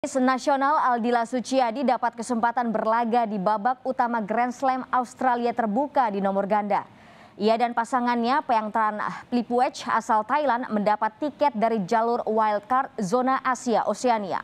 Senasional Aldila Suciadi dapat kesempatan berlaga di babak utama Grand Slam Australia terbuka di nomor ganda. Ia dan pasangannya Peyangtran Plipuech asal Thailand mendapat tiket dari jalur wildcard zona Asia Oceania.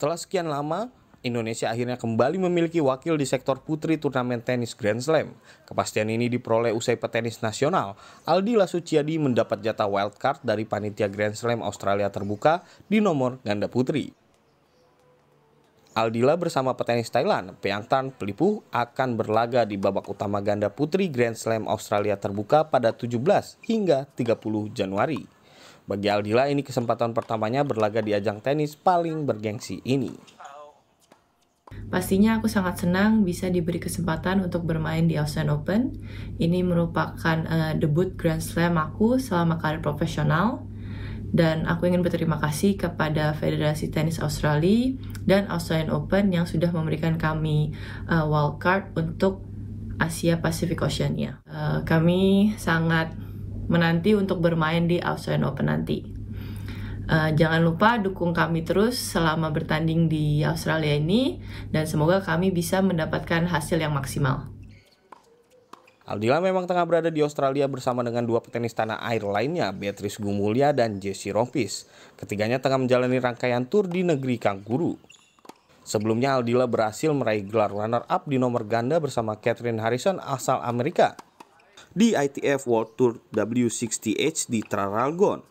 Setelah sekian lama, Indonesia akhirnya kembali memiliki wakil di sektor putri turnamen tenis Grand Slam. Kepastian ini diperoleh usai petenis nasional. Aldi Lasuciadi mendapat jatah wildcard dari panitia Grand Slam Australia terbuka di nomor ganda putri. Aldila bersama petenis Thailand, Peang Tan Pelipuh akan berlaga di babak utama ganda putri Grand Slam Australia terbuka pada 17 hingga 30 Januari. Bagi Aldila ini kesempatan pertamanya berlaga di ajang tenis paling bergengsi ini. Pastinya aku sangat senang bisa diberi kesempatan untuk bermain di Australian Open. Ini merupakan uh, debut Grand Slam aku selama karir profesional. Dan aku ingin berterima kasih kepada Federasi Tenis Australia dan Australian Open yang sudah memberikan kami uh, eh, wildcard untuk Asia Pacific Oceania. Uh, eh, kami sangat menanti untuk bermain di Australian Open nanti. Uh, jangan lupa dukung kami terus selama bertanding di Australia ini dan semoga kami bisa mendapatkan hasil yang maksimal. Aldila memang tengah berada di Australia bersama dengan dua petenis tanah air lainnya, Beatrice Gumulya dan Jessie Rompis. Ketiganya tengah menjalani rangkaian tur di negeri kangguru. Sebelumnya Aldila berhasil meraih gelar runner-up di nomor ganda bersama Catherine Harrison asal Amerika di ITF World Tour W60H di Traralgon.